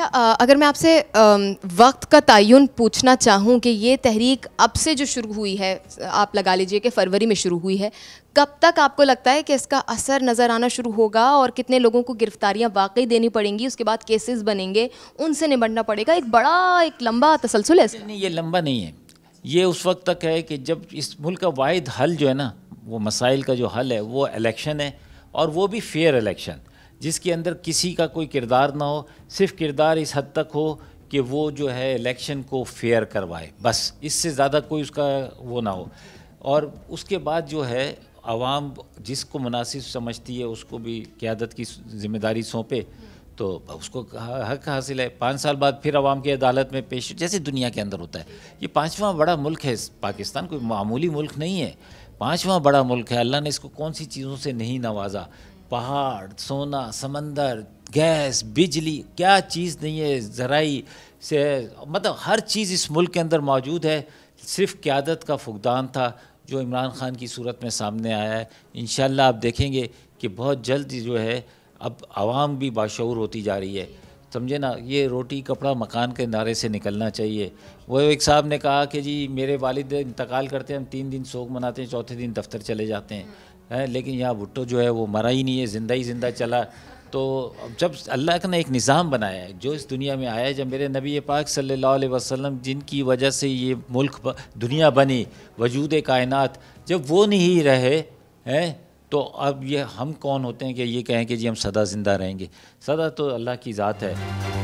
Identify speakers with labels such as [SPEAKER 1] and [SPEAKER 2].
[SPEAKER 1] या अगर मैं आपसे वक्त का तयन पूछना चाहूँ कि ये तहरीक अब से जो शुरू हुई है आप लगा लीजिए कि फरवरी में शुरू हुई है कब तक आपको लगता है कि इसका असर नज़र आना शुरू होगा और कितने लोगों को गिरफ्तारियाँ वाकई देनी पड़ेंगी उसके बाद केसेस बनेंगे उनसे निबटना पड़ेगा एक बड़ा एक लंबा तसलसल है नहीं
[SPEAKER 2] ये लंबा नहीं है ये उस वक्त तक है कि जब इस मुल्क का वाद हल जो है ना वो मसाइल का जो हल है वो इलेक्शन है और वो भी फेयर इलेक्शन जिसके अंदर किसी का कोई किरदार ना हो सिर्फ किरदार इस हद तक हो कि वो जो है इलेक्शन को फेयर करवाए बस इससे ज़्यादा कोई उसका वो ना हो और उसके बाद जो है आवाम जिसको मुनासिब समझती है उसको भी क्यादत की जिम्मेदारी सौंपे तो उसको हक हासिल है पाँच साल बाद फिर आवाम की अदालत में पेश जैसे दुनिया के अंदर होता है ये पाँचवा बड़ा मुल्क है पाकिस्तान कोई मामूली मुल्क नहीं है पाँचवा बड़ा मुल्क है अल्लाह ने इसको कौन सी चीज़ों से नहीं नवाजा पहाड़ सोना समंदर गैस बिजली क्या चीज़ नहीं है ज़राई से मतलब हर चीज़ इस मुल्क के अंदर मौजूद है सिर्फ क्यादत का फुकदान था जो इमरान ख़ान की सूरत में सामने आया है इन आप देखेंगे कि बहुत जल्द जो है अब आवाम भी बाशूर होती जा रही है समझे ना ये रोटी कपड़ा मकान के नारे से निकलना चाहिए वो एक साहब ने कहा कि जी मेरे वालद इंतकाल करते हैं हम तीन दिन सोग मनाते हैं चौथे दिन दफ्तर चले जाते हैं है लेकिन यहाँ भुट्टो जो है वो मरा ही नहीं है ज़िंदा ही ज़िंदा चला तो जब अल्लाह का ने एक निज़ाम बनाया है जो इस दुनिया में आया जब मेरे नबी पाक सल्लल्लाहु अलैहि वसल्लम जिनकी वजह से ये मुल्क दुनिया बनी वजूद कायनात जब वो नहीं रहे हैं तो अब ये हम कौन होते हैं कि ये कहें कि जी हम सदा ज़िंदा रहेंगे सदा तो अल्लाह की ज़ात है